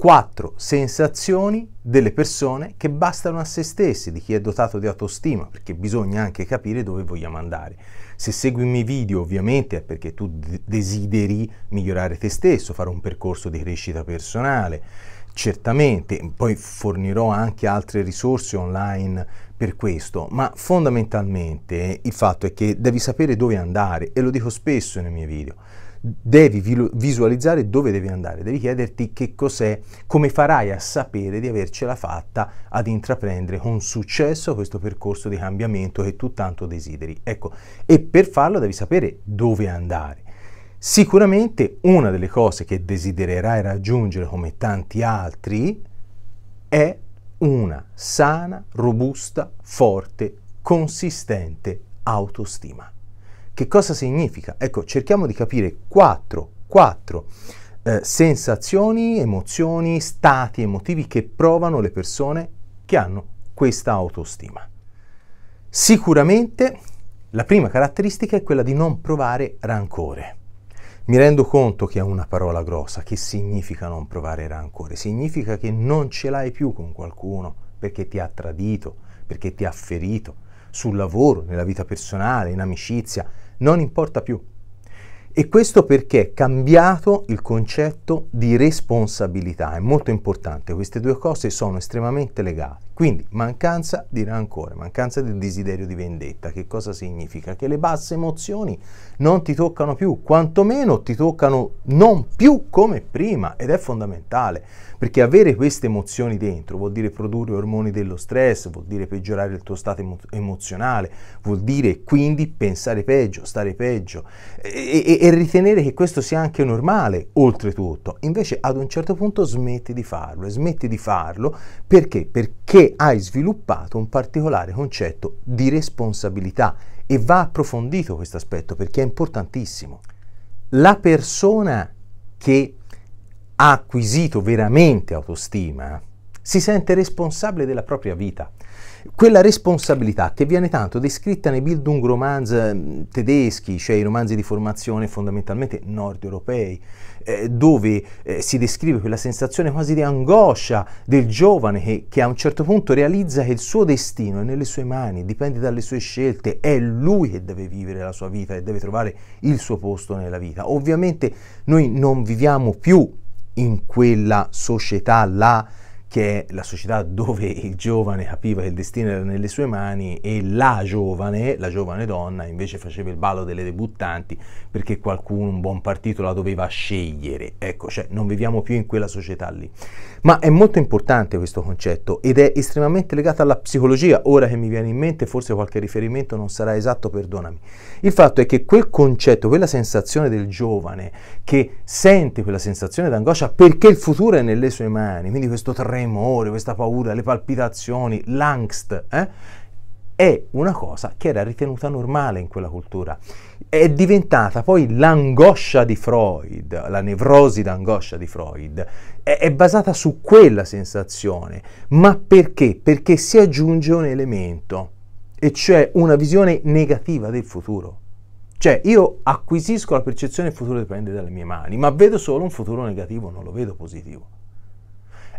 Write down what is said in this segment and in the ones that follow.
quattro sensazioni delle persone che bastano a se stesse, di chi è dotato di autostima, perché bisogna anche capire dove vogliamo andare. Se segui i miei video ovviamente è perché tu desideri migliorare te stesso, fare un percorso di crescita personale, certamente, poi fornirò anche altre risorse online per questo, ma fondamentalmente il fatto è che devi sapere dove andare e lo dico spesso nei miei video devi visualizzare dove devi andare, devi chiederti che cos'è, come farai a sapere di avercela fatta ad intraprendere con successo questo percorso di cambiamento che tu tanto desideri. Ecco, e per farlo devi sapere dove andare. Sicuramente una delle cose che desidererai raggiungere come tanti altri è una sana, robusta, forte, consistente autostima. Che cosa significa? Ecco, cerchiamo di capire quattro, quattro eh, sensazioni, emozioni, stati emotivi che provano le persone che hanno questa autostima. Sicuramente la prima caratteristica è quella di non provare rancore. Mi rendo conto che è una parola grossa, che significa non provare rancore? Significa che non ce l'hai più con qualcuno perché ti ha tradito, perché ti ha ferito, sul lavoro, nella vita personale, in amicizia, non importa più. E questo perché è cambiato il concetto di responsabilità, è molto importante, queste due cose sono estremamente legate. Quindi mancanza di rancore, mancanza del desiderio di vendetta, che cosa significa? Che le basse emozioni non ti toccano più, quantomeno ti toccano non più come prima ed è fondamentale, perché avere queste emozioni dentro vuol dire produrre ormoni dello stress, vuol dire peggiorare il tuo stato emo- emozionale, vuol dire quindi pensare peggio, stare peggio e, e, e ritenere che questo sia anche normale oltretutto. Invece ad un certo punto smetti di farlo e smetti di farlo perché? Perché hai sviluppato un particolare concetto di responsabilità e va approfondito questo aspetto perché è importantissimo. La persona che ha acquisito veramente autostima si sente responsabile della propria vita. Quella responsabilità che viene tanto descritta nei Bildung romanz eh, tedeschi, cioè i romanzi di formazione fondamentalmente nord europei, eh, dove eh, si descrive quella sensazione quasi di angoscia del giovane che, che a un certo punto realizza che il suo destino è nelle sue mani, dipende dalle sue scelte, è lui che deve vivere la sua vita e deve trovare il suo posto nella vita. Ovviamente noi non viviamo più in quella società là che è la società dove il giovane capiva che il destino era nelle sue mani e la giovane, la giovane donna, invece faceva il ballo delle debuttanti perché qualcuno, un buon partito, la doveva scegliere. Ecco, cioè non viviamo più in quella società lì. Ma è molto importante questo concetto ed è estremamente legato alla psicologia. Ora che mi viene in mente, forse qualche riferimento non sarà esatto, perdonami. Il fatto è che quel concetto, quella sensazione del giovane che sente quella sensazione d'angoscia perché il futuro è nelle sue mani, quindi questo treno tremore, questa paura, le palpitazioni, l'angst, eh? è una cosa che era ritenuta normale in quella cultura. È diventata poi l'angoscia di Freud, la nevrosi d'angoscia di Freud, è, è basata su quella sensazione. Ma perché? Perché si aggiunge un elemento, e cioè una visione negativa del futuro. Cioè io acquisisco la percezione che il futuro dipende dalle mie mani, ma vedo solo un futuro negativo, non lo vedo positivo.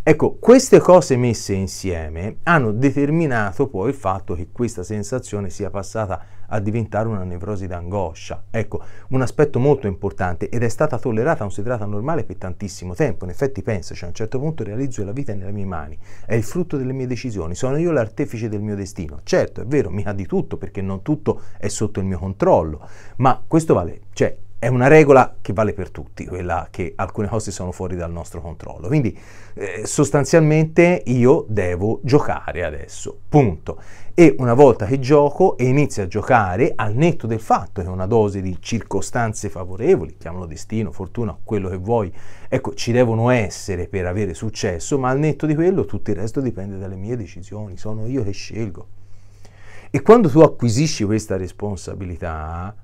Ecco, queste cose messe insieme hanno determinato poi il fatto che questa sensazione sia passata a diventare una nevrosi d'angoscia. Ecco, un aspetto molto importante ed è stata tollerata, considerata normale per tantissimo tempo. In effetti pensa, cioè a un certo punto realizzo la vita nelle mie mani, è il frutto delle mie decisioni, sono io l'artefice del mio destino. Certo, è vero, mi ha di tutto perché non tutto è sotto il mio controllo, ma questo vale, cioè è una regola che vale per tutti, quella che alcune cose sono fuori dal nostro controllo. Quindi eh, sostanzialmente io devo giocare adesso, punto. E una volta che gioco e inizio a giocare, al netto del fatto che una dose di circostanze favorevoli, chiamalo destino, fortuna, quello che vuoi, ecco, ci devono essere per avere successo, ma al netto di quello tutto il resto dipende dalle mie decisioni, sono io che scelgo. E quando tu acquisisci questa responsabilità,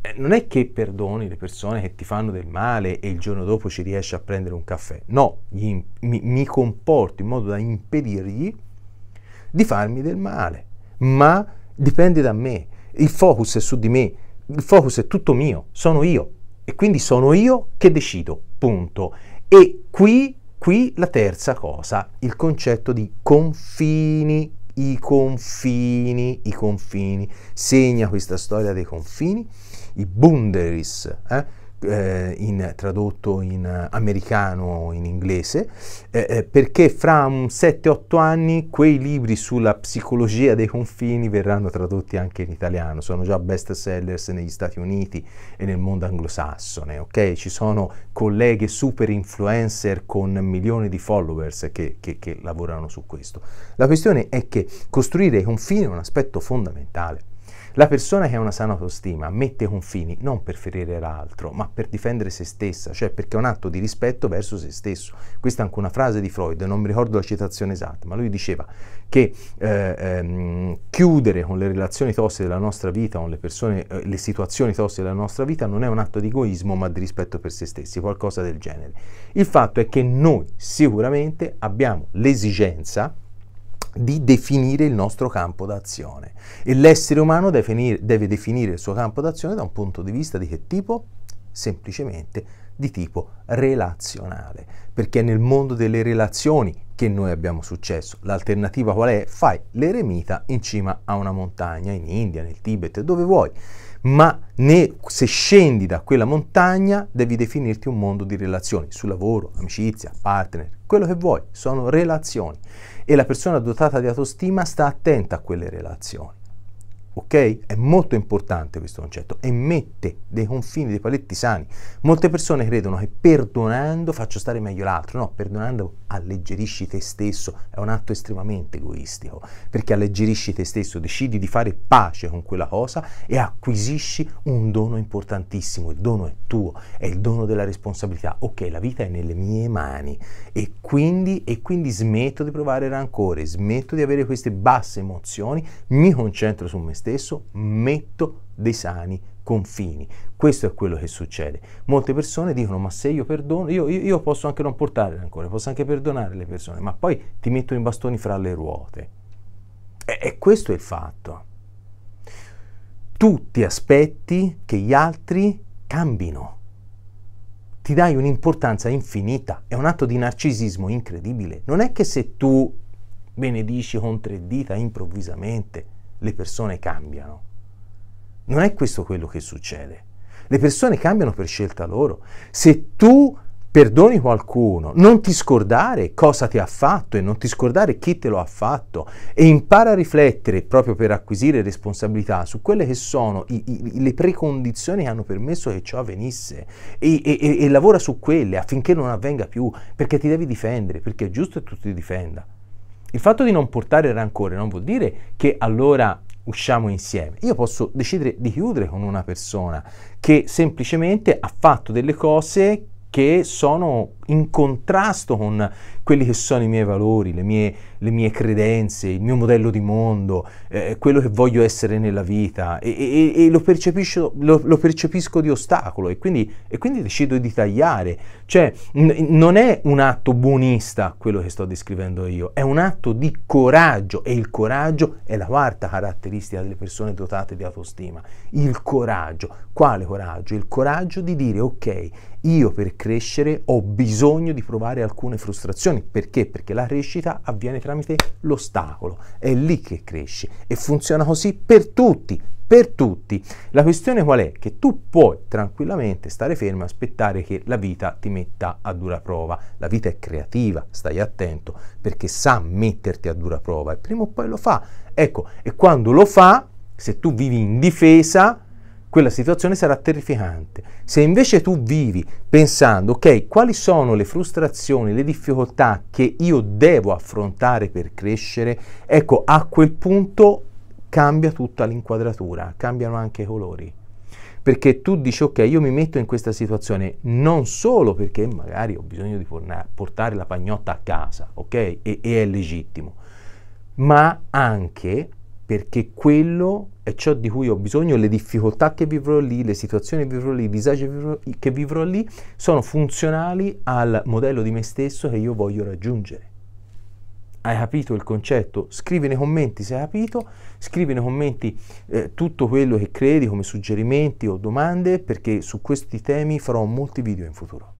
eh, non è che perdoni le persone che ti fanno del male e il giorno dopo ci riesci a prendere un caffè. No, gli, mi, mi comporto in modo da impedirgli di farmi del male. Ma dipende da me. Il focus è su di me. Il focus è tutto mio. Sono io. E quindi sono io che decido. Punto. E qui, qui la terza cosa, il concetto di confini. I confini, i confini. Segna questa storia dei confini i boundaries, eh? Eh, in, tradotto in eh, americano o in inglese, eh, eh perché fra 7-8 anni quei libri sulla psicologia dei confini verranno tradotti anche in italiano, sono già best sellers negli Stati Uniti e nel mondo anglosassone, ok? Ci sono colleghe super influencer con milioni di followers che, che, che lavorano su questo. La questione è che costruire i confini è un aspetto fondamentale. La persona che ha una sana autostima mette confini non per ferire l'altro, ma per difendere se stessa, cioè perché è un atto di rispetto verso se stesso. Questa è anche una frase di Freud, non mi ricordo la citazione esatta, ma lui diceva che eh, ehm, chiudere con le relazioni tosse della nostra vita, con le persone, eh, le situazioni tosse della nostra vita, non è un atto di egoismo, ma di rispetto per se stessi, qualcosa del genere. Il fatto è che noi sicuramente abbiamo l'esigenza, di definire il nostro campo d'azione e l'essere umano deve definire, deve definire il suo campo d'azione da un punto di vista di che tipo? Semplicemente di tipo relazionale, perché è nel mondo delle relazioni che noi abbiamo successo. L'alternativa qual è? Fai l'eremita in cima a una montagna, in India, nel Tibet, dove vuoi ma ne, se scendi da quella montagna devi definirti un mondo di relazioni, sul lavoro, amicizia, partner, quello che vuoi, sono relazioni. E la persona dotata di autostima sta attenta a quelle relazioni. Ok? È molto importante questo concetto e mette dei confini, dei paletti sani. Molte persone credono che perdonando faccio stare meglio l'altro. No, perdonando alleggerisci te stesso. È un atto estremamente egoistico perché alleggerisci te stesso, decidi di fare pace con quella cosa e acquisisci un dono importantissimo. Il dono è tuo, è il dono della responsabilità. Ok, la vita è nelle mie mani e quindi, e quindi smetto di provare rancore, smetto di avere queste basse emozioni, mi concentro su me stesso stesso metto dei sani confini. Questo è quello che succede. Molte persone dicono ma se io perdono, io, io, io posso anche non portare ancora, posso anche perdonare le persone, ma poi ti mettono i bastoni fra le ruote. E, e questo è il fatto. Tu ti aspetti che gli altri cambino. Ti dai un'importanza infinita, è un atto di narcisismo incredibile. Non è che se tu benedici con tre dita improvvisamente, le persone cambiano. Non è questo quello che succede. Le persone cambiano per scelta loro. Se tu perdoni qualcuno, non ti scordare cosa ti ha fatto e non ti scordare chi te lo ha fatto e impara a riflettere proprio per acquisire responsabilità su quelle che sono i, i, le precondizioni che hanno permesso che ciò avvenisse e, e, e lavora su quelle affinché non avvenga più perché ti devi difendere, perché è giusto che tu ti difenda. Il fatto di non portare rancore non vuol dire che allora usciamo insieme. Io posso decidere di chiudere con una persona che semplicemente ha fatto delle cose che sono in contrasto con quelli che sono i miei valori, le mie, le mie credenze, il mio modello di mondo, eh, quello che voglio essere nella vita e, e, e lo, percepisco, lo, lo, percepisco, di ostacolo e quindi, e quindi decido di tagliare. Cioè n- non è un atto buonista quello che sto descrivendo io, è un atto di coraggio e il coraggio è la quarta caratteristica delle persone dotate di autostima. Il coraggio. Quale coraggio? Il coraggio di dire ok, io per crescere ho bisogno di provare alcune frustrazioni. Perché? Perché la crescita avviene tramite l'ostacolo, è lì che cresce e funziona così per tutti, per tutti. La questione qual è? Che tu puoi tranquillamente stare fermo e aspettare che la vita ti metta a dura prova. La vita è creativa, stai attento, perché sa metterti a dura prova e prima o poi lo fa. Ecco, e quando lo fa, se tu vivi in difesa, quella situazione sarà terrificante. Se invece tu vivi pensando, ok, quali sono le frustrazioni, le difficoltà che io devo affrontare per crescere, ecco, a quel punto cambia tutta l'inquadratura, cambiano anche i colori. Perché tu dici, ok, io mi metto in questa situazione non solo perché magari ho bisogno di portare la pagnotta a casa, ok? E, e è legittimo, ma anche perché quello è ciò di cui ho bisogno, le difficoltà che vivrò lì, le situazioni che vivrò lì, i disagi che vivrò lì, sono funzionali al modello di me stesso che io voglio raggiungere. Hai capito il concetto? Scrivi nei commenti se hai capito, scrivi nei commenti eh, tutto quello che credi come suggerimenti o domande perché su questi temi farò molti video in futuro.